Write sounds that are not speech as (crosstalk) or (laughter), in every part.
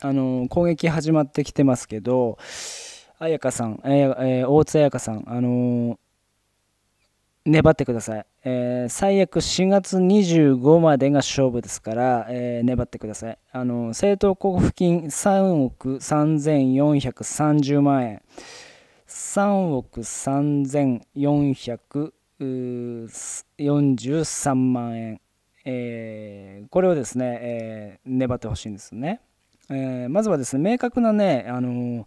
あの攻撃始まってきてますけど綾香さん、えーえー、大津綾香さん、あの粘ってください、えー、最悪4月25までが勝負ですから、えー、粘ってくださいあの政党交付金3億3430万円3億3443万円、えー、これをですね、え粘ってほしいんですねえー、まずはですね明確なね、あの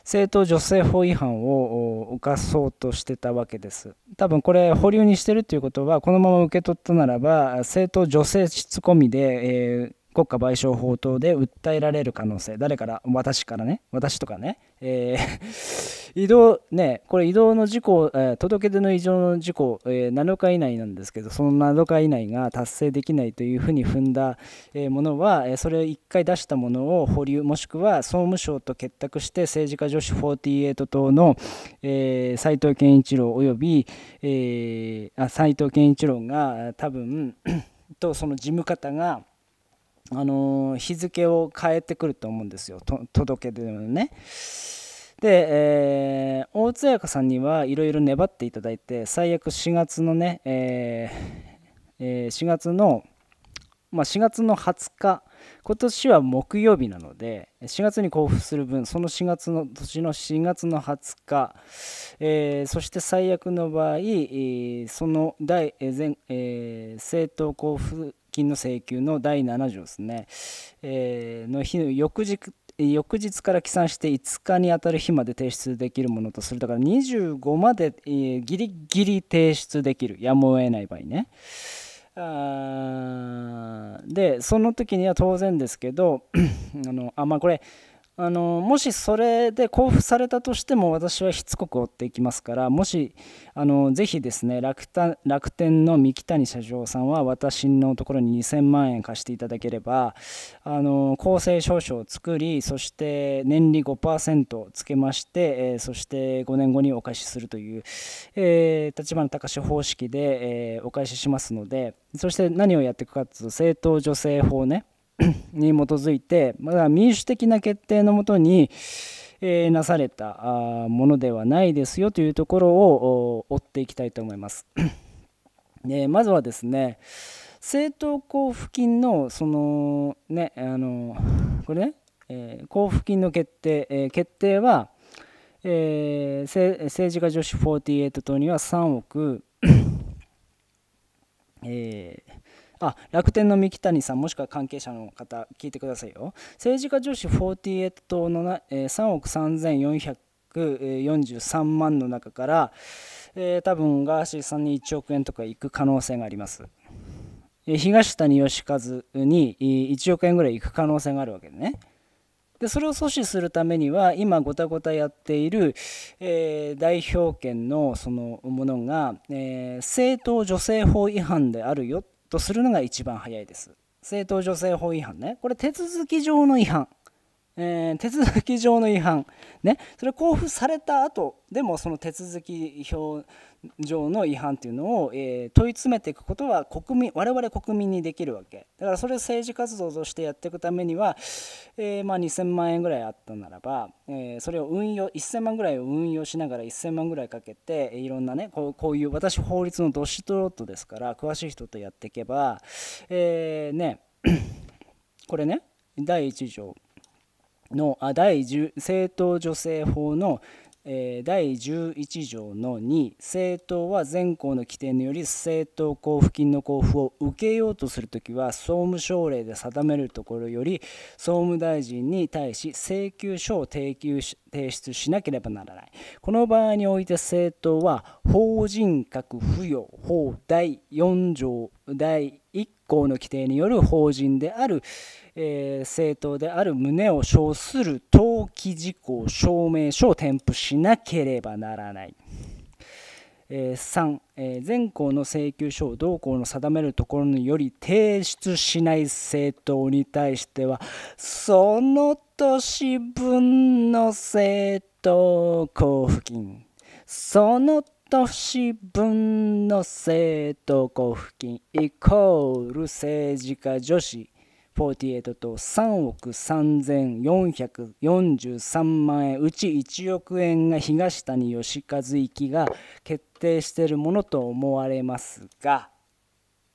政党女性法違反を犯そうとしてたわけです。多分これ保留にしてるということはこのまま受け取ったならば政党女性質込みで、えー、国家賠償法等で訴えられる可能性誰から私からね私とかね、えー、(laughs) 移動ねこれ移動の事故、えー、届け出の異常の事故、えー、7日以内なんですけどその7日以内が達成できないというふうに踏んだ、えものは、えそれを1回出したものを保留もしくは総務省と結託して政治家女子48党の、え斉藤健一郎および、えー、斉藤健一郎が多分とその事務方があの日付を変えてくると思うんですよ届け出のね。で、えー、大津彩香さんにはいろいろ粘っていただいて最悪4月のね、えーえー、4月の、まあ、4月の20日今年は木曜日なので4月に交付する分その4月の年の4月の20日、えー、そして最悪の場合、その第えー、政党交付金の請求の第7条ですね、えー、の日の翌日翌日から起算して5日に当たる日まで提出できるものとするだから25まで、えギリギリ提出できるやむを得ない場合ねあでその時には当然ですけど (clears throat) あのあまあこれあのもしそれで交付されたとしても私はしつこく追っていきますからもしあのぜひですね楽楽天の三木谷社長さんは私のところに2000万円貸していただければあの公正証書を作りそして年利5%つけまして、えー、そして5年後にお返しするという、えー、立花隆方式で、えー、お返ししますのでそして何をやっていくかというと政党助成法ね (clears throat) に基づいて、まあ、民主的な決定のもとに、えー、なされたものではないですよというところを追っていきたいと思います。(clears throat) まずはですね政党交付金のそのねあのこれね、えー、交付金の決定、えー、決定は、えー、政治家女子48党には3億、(clears throat) えー、あ楽天の三木谷さんもしくは関係者の方聞いてくださいよ政治家女子48党のえー、3億3443万の中から、えー、多分ガーシーさんに1億円とかいく可能性があります東谷義和に1億円ぐらいいく可能性があるわけでねでそれを阻止するためには今ごたごたやっている、えー、代表権のそのものが、えー、政党女性法違反であるよっとするのが一番早いです。政党助成法違反ね、これ手続き上の違反。えー、手続き上の違反、ね、それ交付された後でもその手続き表上の違反っていうのを、えー、問い詰めていくことは国民我々国民にできるわけだからそれを政治活動としてやっていくためには、えー、まあ、2000万円ぐらいあったならば、えー、それを運用1000万ぐらいを運用しながら1000万ぐらいかけていろんなねこうこういう私法律のドシトロットですから詳しい人とやっていけば、えね (coughs) これね第1条のあ第10政党助成法のえ第11条の2政党は全項の規定により政党交付金の交付を受けようとするときは総務省令で定めるところより総務大臣に対し請求書を提出提出しなければならない。この場合において政党は法人格付与法第4条第1項の規定による法人である、えー、政党である旨を称する登記事項証明書を添付しなければならない。3全項の請求書を同校の定めるところにより提出しない政党に対してはその年分の政党交付金その年分の政党交付金イコール政治家女子48と3億3443万円うち1億円が東谷義和行きが決定しているものと思われますが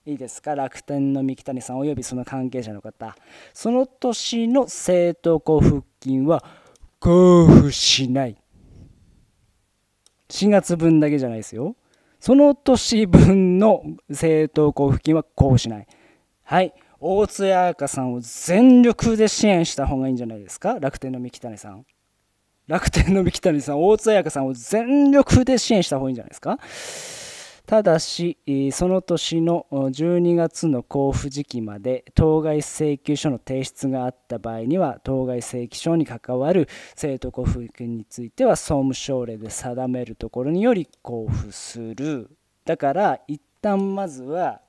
いいですか楽天の三木谷さんおよびその関係者の方その年の政党交付金は交付しない4月分だけじゃないですよその年分の政党交付金は交付しないはい大津彩香さんを全力で支援した方がいいんじゃないですか楽天の三木谷さん。楽天の三木谷さん、大津彩香さんを全力で支援した方がいいんじゃないですかただし、その年の12月の交付時期まで当該請求書の提出があった場合には、当該請求書に関わる生徒交付金については、総務省令で定めるところにより交付する。だから、一旦まずは、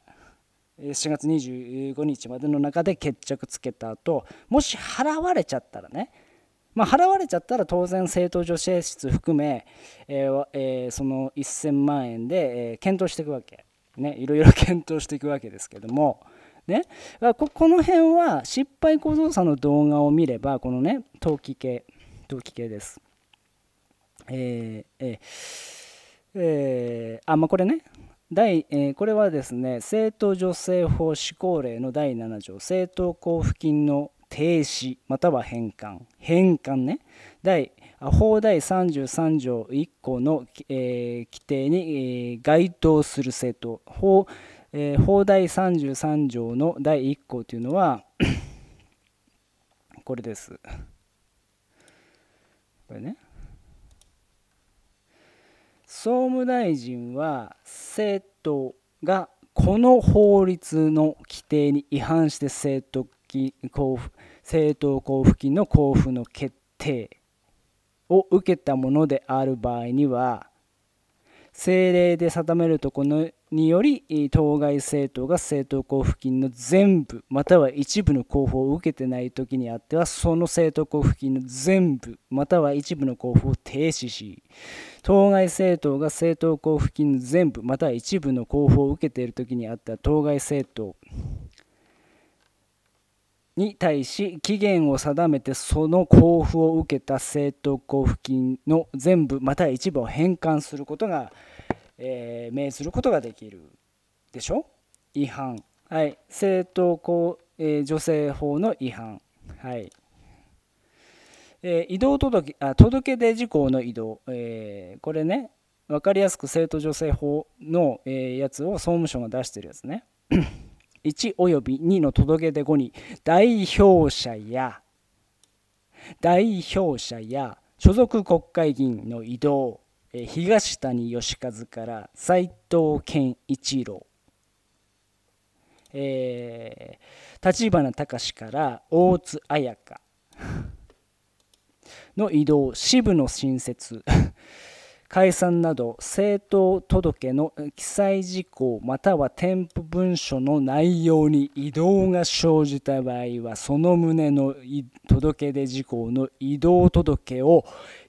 7月25日までの中で決着つけた後もし払われちゃったらねまあ、払われちゃったら当然政党助成室含め、えーえー、その1000万円で、えー、検討していくわけ、ね、いろいろ検討していくわけですけども、ね、ここの辺は失敗小僧さんの動画を見ればこのね投機系投機系です。えーえーえー、あまあこれね第、えー、これはですね政党助成法施行令の第7条政党交付金の停止または返還返還ね第法第33条1項の、えー、規定に、えー、該当する政党法,、えー、法第33条の第1項というのはこれですこれね総務大臣は生徒がこの法律の規定に違反して政党交付政党交付金の交付の決定を受けたものである場合には政令で定めるとこのにより当該政党が政党交付金の全部または一部の交付を受けてない時にあってはその政党交付金の全部または一部の交付を停止し当該政党が政党交付金の全部または一部の交付を受けている時にあっては当該政党に対し期限を定めてその交付を受けた政党交付金の全部または一部を返還することがえー、命ずることができるでしょ違反はい政党公、えー、女性法の違反はい、えー、移動届あ届出事項の移動、えー、これね分かりやすく政党女性法の、えー、やつを総務省が出してるやつね1および2の届け出後に代表者や代表者や所属国会議員の移動え東谷義和から斎藤健一郎立花、えー、隆から大津綾香 (laughs) の移動支部の新設 (laughs) 解散など政党届の記載事項または添付文書の内容に異動が生じた場合はその旨の届出事項の異動届を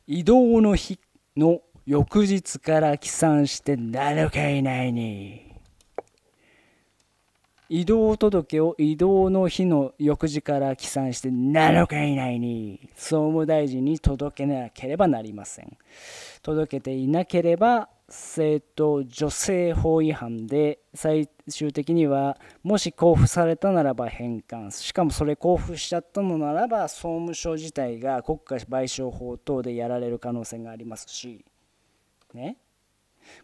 異動の日の翌日から帰参して7日以内に移動届を移動の日の翌日から帰参して7日以内に総務大臣に届けなければなりません届けていなければ政党女性法違反で最終的にはもし交付されたならば返還しかもそれ交付しちゃったのならば総務省自体が国家賠償法等でやられる可能性がありますしね。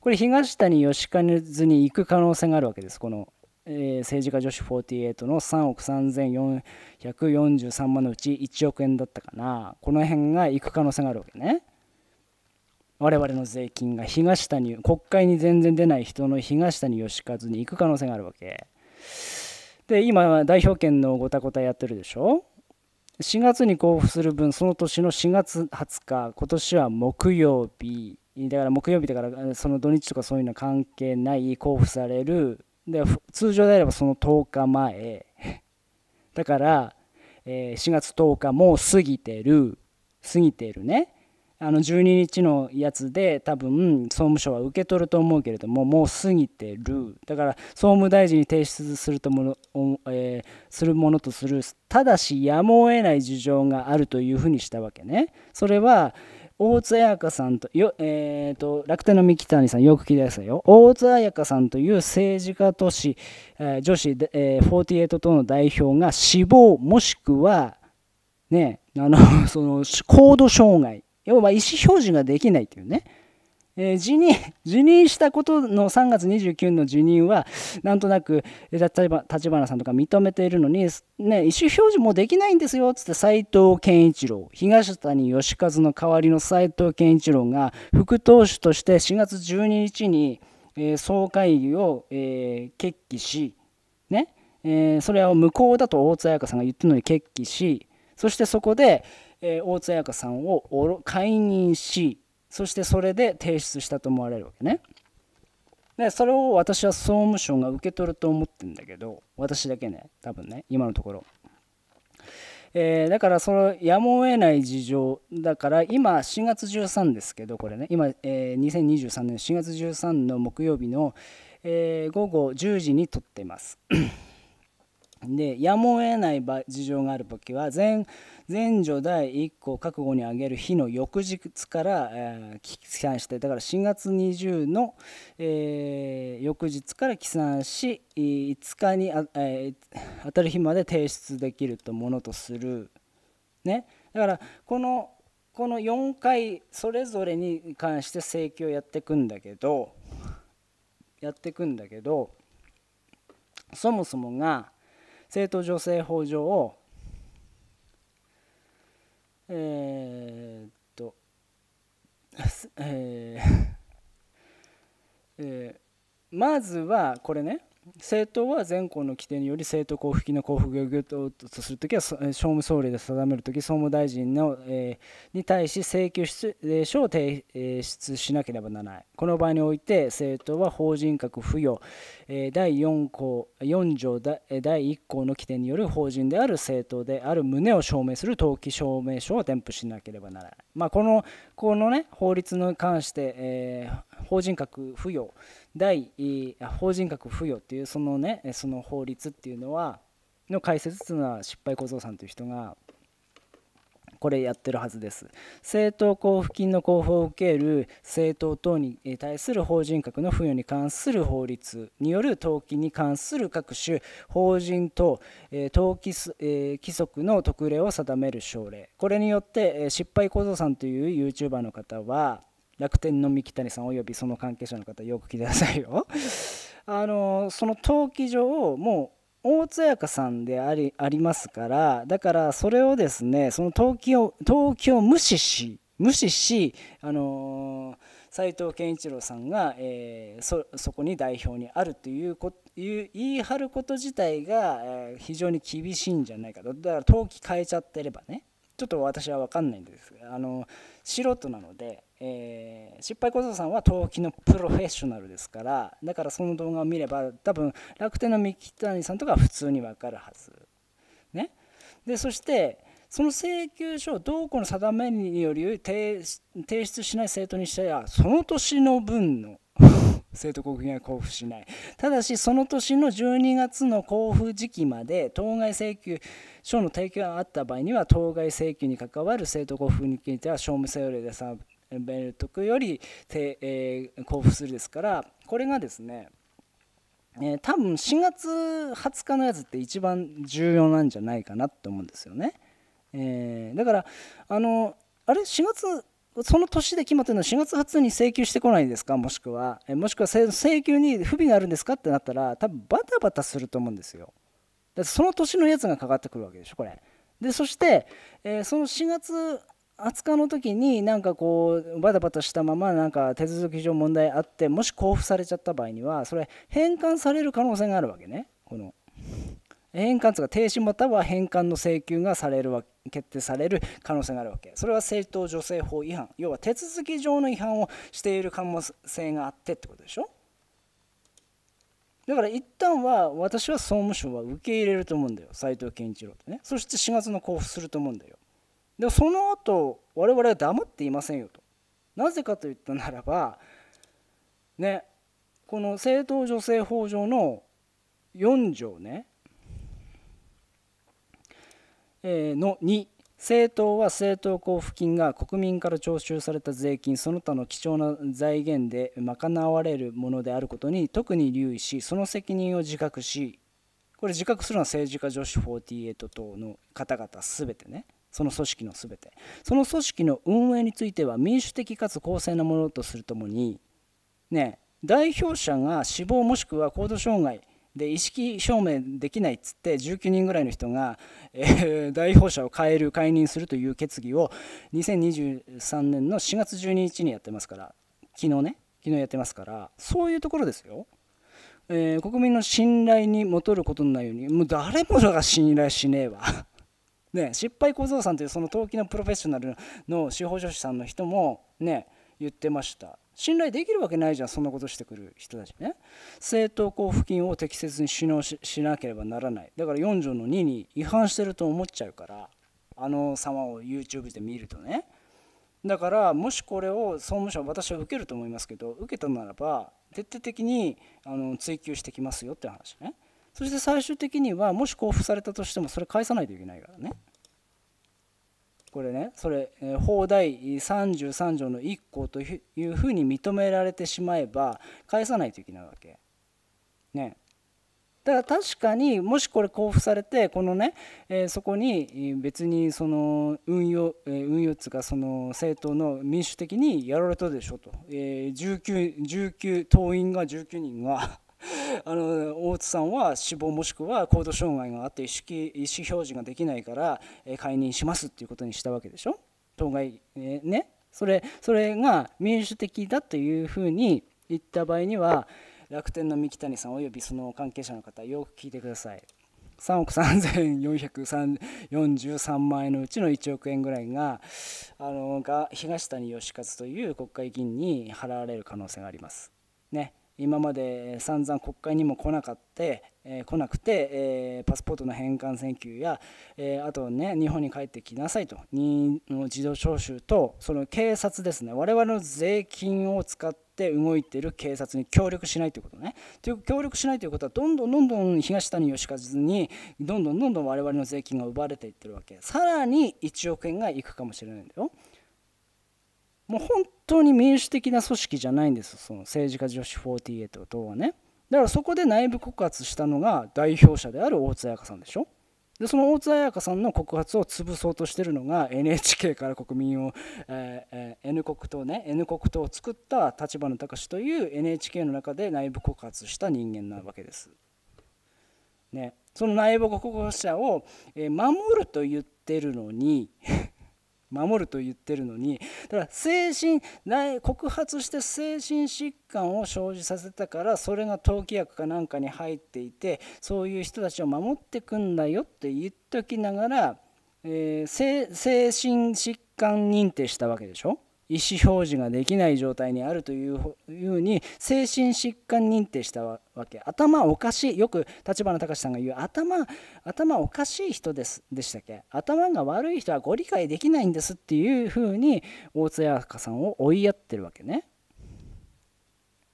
これ東谷義兼に行く可能性があるわけです。この、えー、政治家女子48の3億3443万のうち1億円だったかな。この辺が行く可能性があるわけね。我々の税金が東谷、国会に全然出ない人の東谷義和に行く可能性があるわけ。で、今、代表権のごたごたやってるでしょ ?4 月に交付する分、その年の4月20日、今年は木曜日、だから木曜日だからその土日とかそういうの関係ない交付されるで通常であればその10日前 (laughs) だから、え4月10日もう過ぎてる過ぎてるねあの12日のやつで多分総務省は受け取ると思うけれどももう過ぎてるだから総務大臣に提出するともの、えー、するものとするただしやむを得ない事情があるというふうにしたわけねそれは、大津彩香さんとよ、えーと、楽天の三木谷さんよく聞いてくださいよ大津彩香さんという政治家都市、えー、女子、えー、48党の代表が死亡もしくはねあのその高度障害要は意思表示ができないというねえー、辞任、(laughs) 辞任したことの3月29の辞任は、なんとなく、立花さんとか認めているのに、ね、意思表示もできないんですよ、つって斎藤健一郎、東谷義和の代わりの斎藤健一郎が、副党首として4月12日に、えー、総会議を、えー、決起し、ね、えー、それは無効だと大津彩香さんが言ってるのに決起しそしてそこで、えー、大津彩香さんを解任しそしてそれで提出したと思われるわけね。でそれを私は総務省が受け取ると思ってるんだけど私だけね多分ね今のところ。えー、だからそのやむを得ない事情だから今4月13ですけどこれね今、えー、2023年4月13の木曜日の、えー、午後10時に撮ってますでやむを得ない事情がある時は前前女第1項覚悟に挙げる日の翌日から、えー、起算してだから4月20の、えー、翌日から起算し5日にあ、えー、当たる日まで提出できるとものとする、ね、だからこのこの4回それぞれに関して請求をやっていくんだけどやっていくんだけどそもそもが。政党助成法上をえー、っと (laughs) えー、えー、まずはこれね政党は全項の規定により政党交付金の交付を業とするときは総務総理で定めるとき総務大臣の、えー、に対し請求書を提出しなければならないこの場合において政党は法人格付与、えー、第4項4条第1項の規定による法人である政党である旨を証明する登記証明書を添付しなければならない、まあ、このこの、ね、法律に関して、えー、法人格付与第法人格付与っていうそのねその法律っていうのはの解説っていうのは失敗小僧さんという人がこれやってるはずです政党交付金の交付を受ける政党等に対する法人格の付与に関する法律による登記に関する各種法人等登記規則の特例を定める省令これによって失敗小僧さんという YouTuber の方は楽天の三木谷さんおよびその関係者の方よく聞いてくださいよ (laughs) あのその登記上もう大津彩香さんでありありますからだからそれをですねその登記を登記を無視し無視しあの斎、藤健一郎さんが、えー、そそこに代表にあるというこいう言い張ること自体が、えー、非常に厳しいんじゃないかとだから登記変えちゃってればねちょっと私は分かんないんですあの素人なのでえー、失敗小僧さんは投機のプロフェッショナルですからだからその動画を見れば多分楽天の三木谷さんとかは普通に分かるはず。ね、でそしてその請求書を同行の定めにより提出しない生徒にしてはその年の分の (laughs) 生徒国金は交付しないただしその年の12月の交付時期まで当該請求書の提供があった場合には当該請求に関わる生徒交付については商務制令で定ベルトクより、えー、交付するですからこれがですね、えー、多分4月20日のやつって一番重要なんじゃないかなって思うんですよね。えー、だからあのあれ4月その年で決まってるのは4月20日に請求してこないんですかもしくはもしくは請求に不備があるんですかってなったら多分バタバタすると思うんですよ。だその年のやつがかかってくるわけでしょこれ。でそして、えー、その4月日の時になんかこうバタバタしたままなんか手続き上問題あってもし交付されちゃった場合にはそれ返還される可能性があるわけねこの返還とか停止または返還の請求がされるわ決定される可能性があるわけそれは政党助成法違反要は手続き上の違反をしている可能性があってってことでしょだから一旦は私は総務省は受け入れると思うんだよ斉藤健一郎ってねそして4月の交付すると思うんだよでその後我々は黙っていませんよとなぜかといったならばねこの政党女性法上の4条ね、えの2政党は政党交付金が国民から徴収された税金その他の貴重な財源で賄われるものであることに特に留意しその責任を自覚しこれ自覚するのは政治家女子48党の方々全てねその組織のべてその組織の運営については民主的かつ公正なものとするともにね代表者が死亡もしくは高度障害で意識証明できないっつって19人ぐらいの人が、えー、代表者を変える解任するという決議を2023年の4月12日にやってますから昨日ね昨日やってますからそういうところですよ。えー、国民の信頼に戻ることのないようにもう誰もが信頼しねえわね、失敗小僧さんというその投機のプロフェッショナルの司法書士さんの人もね言ってました信頼できるわけないじゃんそんなことしてくる人たちね政党交付金を適切に使納しなければならないだから4条の2に違反してると思っちゃうからあの様を YouTube で見るとねだからもしこれを総務省は私は受けると思いますけど受けたならば徹底的にあの追及してきますよって話ね。そして最終的にはもし交付されたとしてもそれ返さないといけないからねこれねそれ、え法第33条の1項というふうに認められてしまえば返さないといけないわけねだから確かにもしこれ交付されてこのね、えー、そこに別にその運用、えー、運用つかその政党の民主的にやられたでしょと、えー、19, 19党員が19人があの大津さんは死亡もしくは行動障害があって意識意思表示ができないから、え解任しますっていうことにしたわけでしょ当該、えー、ねそれそれが民主的だというふうに言った場合には楽天の三木谷さんおよびその関係者の方よく聞いてください3億3443万円のうちの1億円ぐらいがあのが東谷義和という国会議員に払われる可能性があります。ね、今まで散々国会にも来なかったえー、来なくて、えー、パスポートの返還請求や、えー、あとね日本に帰ってきなさいと任の自動聴取とその警察ですね我々の税金を使って動いている警察に協力しないということねという協力しないということはどんどんどんどん東谷義和にどんどんどんどん我々の税金が奪われていってるわけさらに1億円がいくかもしれないんだよ。もう本当に民主的な組織じゃないんですその政治家女子48とはねだからそこで内部告発したのが代表者である大津彩香さんでしょでその大津彩香さんの告発を潰そうとしてるのが NHK から国民を、えーえー、N 国党ね N 国党を作った立花隆という NHK の中で内部告発した人間なわけです。ね、その内部告発者を、えー、守ると言ってるのに守ると言ってるのにだから精神内告発して精神疾患を生じさせたからそれが投機薬かなんかに入っていてそういう人たちを守ってくんだよって言っときながら、えー、精神疾患認定したわけでしょ。意思表示ができない状態にあるというふうに精神疾患認定したわけ頭おかしいよく立花隆さんが言う頭頭おかしい人ですでしたっけ頭が悪い人はご理解できないんですっていうふうに大津彩香さんを追いやってるわけね。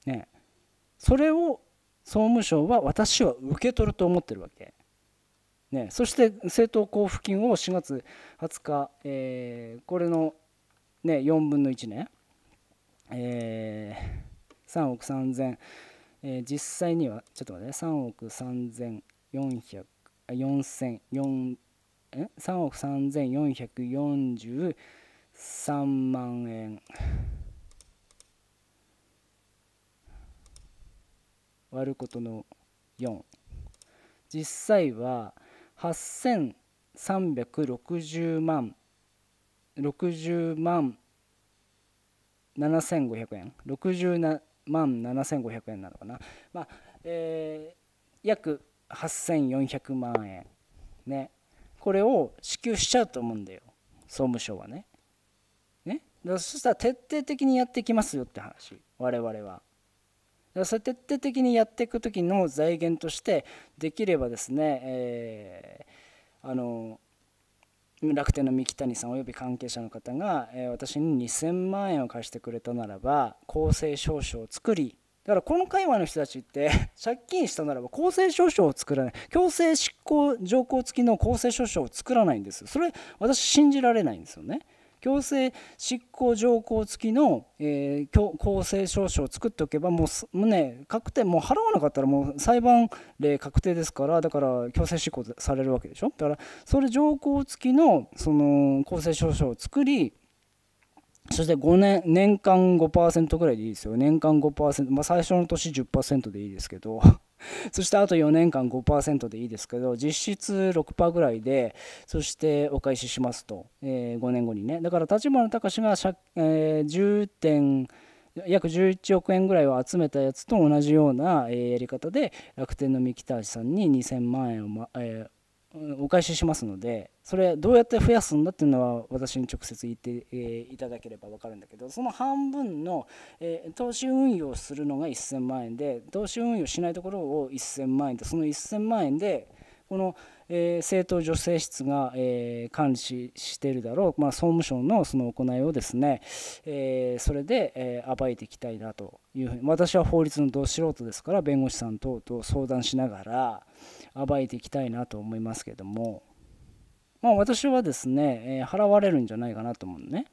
ねそれを総務省は私は受け取ると思ってるわけ。ね、そして政党交付金を4月20日、えー、これのね、4分の1ね、えー、3億3000、えー、実際にはちょっと待って3億3 4 4 0 0 4え3億3443万円割ることの4実際は8360万60万7500円60万7500円なのかな、まあえー、約8400万円ねこれを支給しちゃうと思うんだよ総務省はね。ねそしたら徹底的にやっていきますよって話我々は。だからそれ徹底的にやっていく時の財源としてできればですね、えー、あの楽天の三木谷さんおよび関係者の方が、えー、私に2000万円を貸してくれたならば公正証書を作りだからこの界隈の人たちって (laughs) 借金したならば公正証書を作らない強制執行条項付きの公正証書を作らないんですそれ私信じられないんですよね強制執行条項付きの、えー、公正証書を作っておけばもうね確定もう払わなかったらもう裁判例確定ですからだから強制執行されるわけでしょだからそれ条項付きのその公正証書を作りそして5年、年間5%ぐらいでいいですよ。年間5%、まあ最初の年10%でいいですけど、(laughs) そしてあと4年間5%でいいですけど、実質6%ぐらいで、そしてお返ししますと、えー、5年後にね。だから立花隆がえー、点、約11億円ぐらいを集めたやつと同じような、えー、やり方で楽天の三木田さんに2000万円を、まえー、お返ししますのでそれどうやって増やすんだっていうのは私に直接言って、えいただければ分かるんだけどその半分の、え投資運用するのが1000万円で投資運用しないところを1000万円でその1000万円でこの、えー、政党女性室が、えー、管理しているだろう、まあ、総務省のその行いをですね、えー、それで、えー、暴いていきたいなというふうに私は法律のど素人ですから弁護士さん等と相談しながら暴いていきたいなと思いますけども、まあ、私はですね、え払われるんじゃないかなと思うね。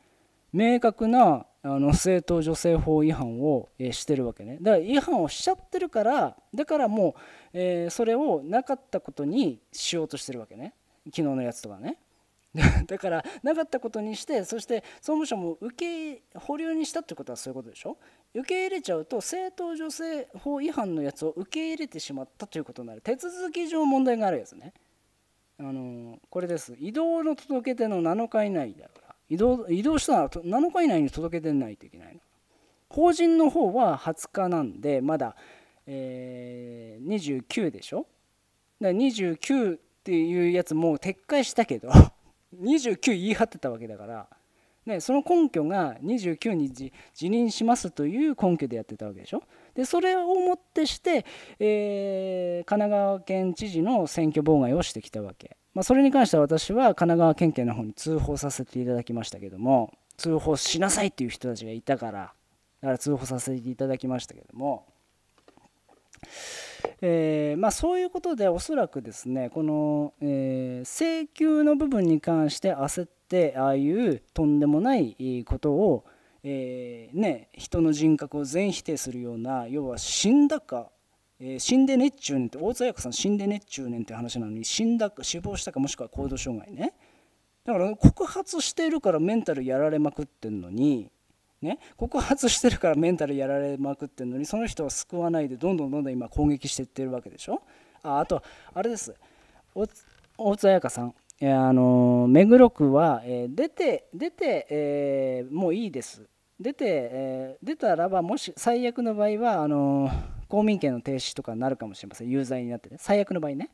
明確なあの政党助成法違反を、えしてるわけねだから違反をしちゃってるからだからもう、えー、それをなかったことにしようとしてるわけね昨日のやつとかね (laughs) だからなかったことにしてそして総務省も受け保留にしたってことはそういうことでしょ受け入れちゃうと政党助成法違反のやつを受け入れてしまったということになる手続き上問題があるやつねあのこれです移動の届け出の7日以内だよ移動移動したら7日以内に届け出ないといけないの。法人の方は20日なんでまだ、えー、29でしょだから29っていうやつもう撤回したけど29 (laughs) 言い張ってたわけだから、ね、その根拠が29に辞任しますという根拠でやってたわけでしょでそれをもってして、えー、神奈川県知事の選挙妨害をしてきたわけ。まあ、それに関しては私は神奈川県警の方に通報させていただきましたけども通報しなさいっていう人たちがいたからだから通報させていただきましたけども、えー、まあ、そういうことでおそらくですねこの、えー、請求の部分に関して焦ってああいうとんでもないことを、えー、ね、人の人格を全否定するような要は死んだかえー、死んでねっちんって大津彩子さん死んでねっちねんって話なのに死んだか死亡したかもしくは行動障害ねだから告発してるからメンタルやられまくってんのにね、告発してるからメンタルやられまくってんのにその人は救わないでどんどんどんどん今攻撃していってるわけでしょああとあれです大津彩香さん、えあのー、目黒区は、えー、出て出て、えー、もういいです出て、えー、出たらばもし最悪の場合はあのー、公民権の停止とかになるかもしれません有罪になってね最悪の場合ね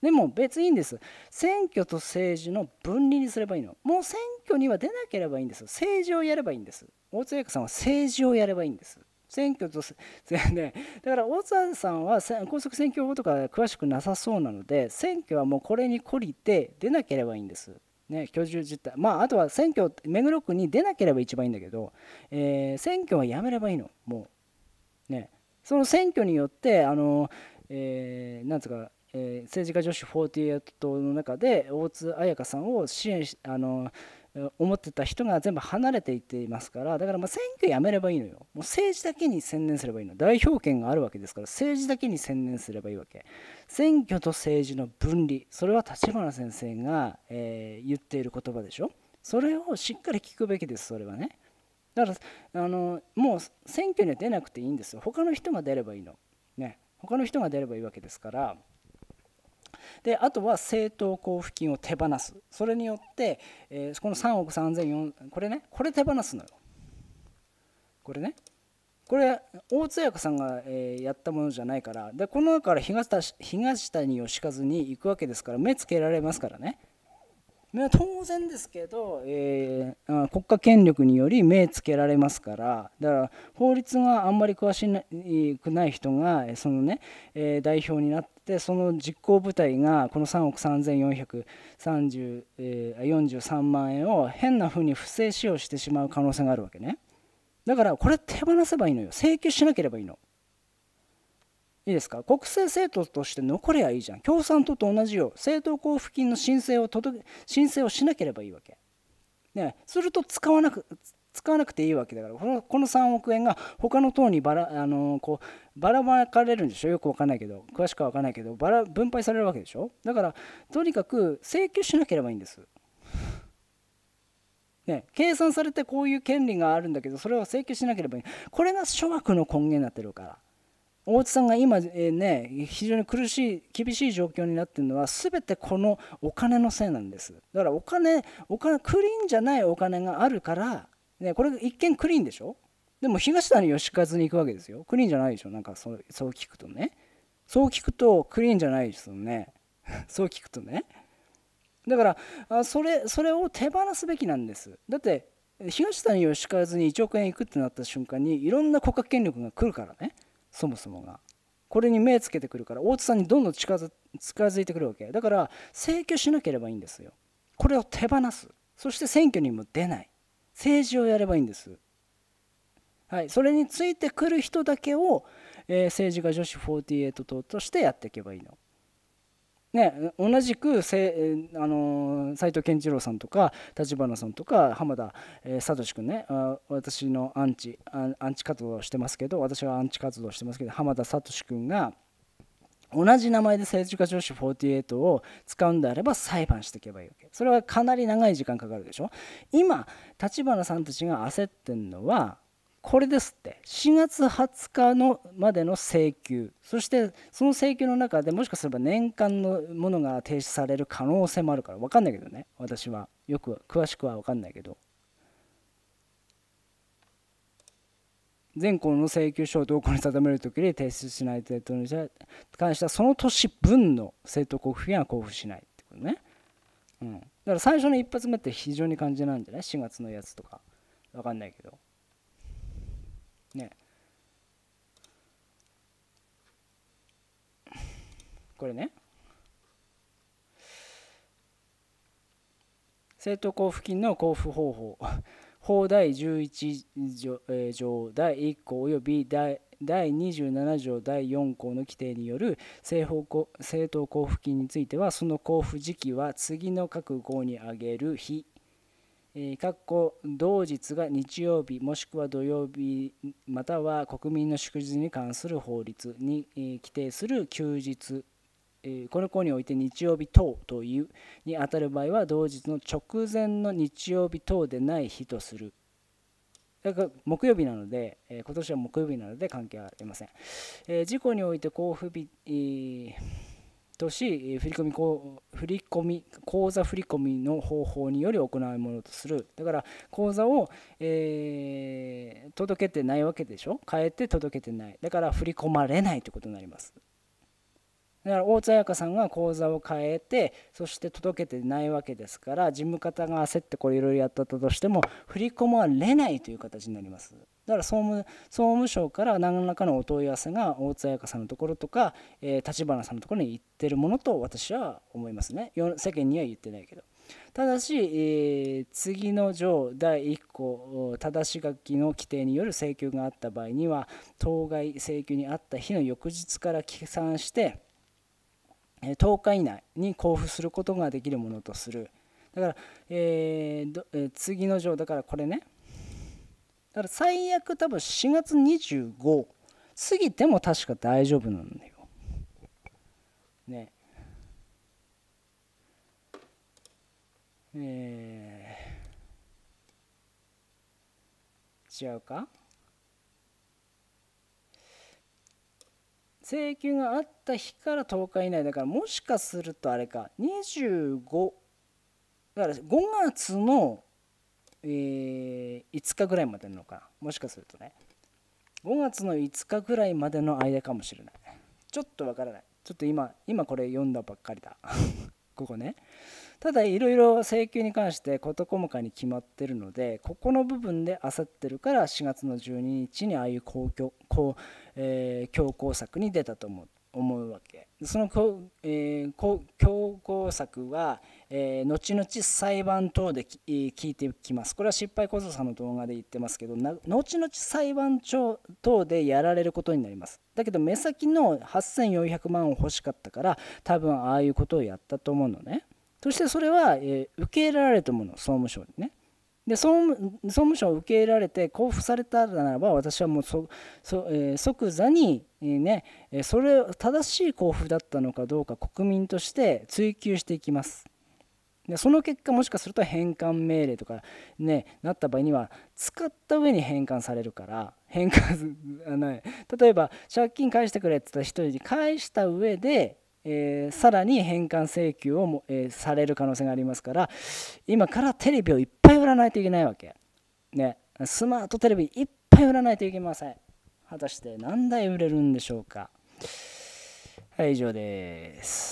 でも別にいいんです選挙と政治の分離にすればいいのもう選挙には出なければいいんです政治をやればいいんです大津役さんは政治をやればいいんです選挙と、(laughs) ね、だから大津さんは高速選挙法とか詳しくなさそうなので選挙はもうこれに懲りて出なければいいんですね、居住実態、まあ、あとは選挙、目黒区に出なければ一番いいんだけど、えー、選挙はやめればいいの、もう。ね、その選挙によって、あのえー、なんつうか、えー、政治家女子48の中で、大津彩香さんを支援し、あのー思ってた人が全部離れていっていますからだからま選挙やめればいいのよもう政治だけに専念すればいいの代表権があるわけですから政治だけに専念すればいいわけ選挙と政治の分離それは立花先生が、え言っている言葉でしょそれをしっかり聞くべきですそれはねだからあのもう選挙には出なくていいんですよ他の人が出ればいいのね他の人が出ればいいわけですからであとは政党交付金を手放すそれによって、えー、この3億3004これねこれ手放すのよこれねこれ大津訳さんが、えー、やったものじゃないからでこの中から東東谷義和に行くわけですから目つけられますからね当然ですけど、えー、国家権力により目つけられますからだから法律があんまり詳しくない人がそのね代表になっでその実行部隊がこの3億3443、え万円を変なふうに不正使用してしまう可能性があるわけねだからこれ手放せばいいのよ請求しなければいいのいいですか国政政党として残りゃいいじゃん共産党と同じよう政党交付金の申請を届け申請をしなければいいわけ、ね、すると使わなく使わなくていいわけだからこの3億円が他の党にばらあのこうばらまかれるんでしょよくわかんないけど詳しくはわかんないけどばら分配されるわけでしょだからとにかく請求しなければいいんです。ね、計算されてこういう権利があるんだけどそれを請求しなければいいこれが諸悪の根源になってるから大津さんが今、えー、ね非常に苦しい厳しい状況になってるのは全てこのお金のせいなんですだからお金お金クリーンじゃないお金があるからね、これ一見クリーンでしょでも東谷義和に行くわけですよ。クリーンじゃないでしょなんかそうそう聞くとね。そう聞くとクリーンじゃないですよね。(laughs) そう聞くとね。だからあそれそれを手放すべきなんです。だって東谷義和に1億円いくってなった瞬間にいろんな国家権力が来るからねそもそもが。これに目つけてくるから大津さんにどんどん近づいてくるわけだから請求しなければいいんですよこれを手放すそして選挙にも出ない政治をやればいいんです。はい、それについてくる人だけを、えー、政治家女子48党としてやっていけばいいの。ね、同じくせ、あの斉藤健次郎さんとか立花さんとか浜田聡、えー、君ねあ私のアンチアンチ活動してますけど私はアンチ活動してますけど浜田聡君が。同じ名前で政治家女子48を使うんであれば裁判していけばいいわけそれはかなり長い時間かかるでしょ今立花さんたちが焦ってんのはこれですって4月20日のまでの請求そしてその請求の中でもしかすれば年間のものが停止される可能性もあるから分かんないけどね私はよく詳しくは分かんないけど全項の請求書を同項に定めるときに提出しない政党に関してはその年分の政党交付金は交付しないってことね、うん、だから最初の一発目って非常に感じなんじゃない ?4 月のやつとか分かんないけどねこれね政党交付金の交付方法法第11条,、条第1項及び第第27条第4項の規定による政法政党交付金についてはその交付時期は次の各号に挙げる日括弧同日が日曜日もしくは土曜日または国民の祝日に関する法律に規定する休日この項において日曜日等というにあたる場合は同日の直前の日曜日等でない日とするだから木曜日なので、え今年は木曜日なので関係ありません、え事故において交付日、とし振込こ振込口座振込の方法により行うものとするだから口座を、えー、届けてないわけでしょ変えて届けてないだから振り込まれないということになりますだから大津彩香さんが口座を変えてそして届けてないわけですから事務方が焦ってこれいろいろやったとしても振り込まれないという形になりますだから総務総務省から何らかのお問い合わせが大津彩香さんのところとか立花、えー、さんのところに行ってるものと私は思いますね世間には言ってないけどただし、えー、次の条第1項正し書きの規定による請求があった場合には当該請求にあった日の翌日から起算して10日以内に交付することができるものとするだから、えーえー、次の条だからこれねだから最悪多分4月25過ぎても確か大丈夫なんだよねえー、違うか請求があった日から10日以内だからもしかするとあれか25だから5月の、えー、5日ぐらいまでなのかもしかするとね5月の5日ぐらいまでの間かもしれないちょっとわからないちょっと今今これ読んだばっかりだ (laughs) ここねただいろいろ請求に関して事細かに決まってるのでここの部分で焦ってるから4月の12日にああいう公共公、えー、強硬策に出たと思う思うわけその、えー、強硬策は、えー、後々裁判等で、聞いてきますこれは失敗こそさんの動画で言ってますけど後々裁判長等でやられることになりますだけど目先の8400万を欲しかったから多分ああいうことをやったと思うのねそしてそれは、えー、受け入れられたもの、総務省にね。で総務省を受け入れられて交付されたならば私はもうそそ、えー、即座に、えー、ね、それ正しい交付だったのかどうか国民として追及していきます。でその結果もしかすると返還命令とか、ね、なった場合には使った上に返還されるから返還 (laughs) 例えば借金返してくれって言った人に返した上でえー、さらに返還請求をも、えー、される可能性がありますから今からテレビをいっぱい売らないといけないわけ、ね、スマートテレビいっぱい売らないといけません果たして何台売れるんでしょうかはい以上です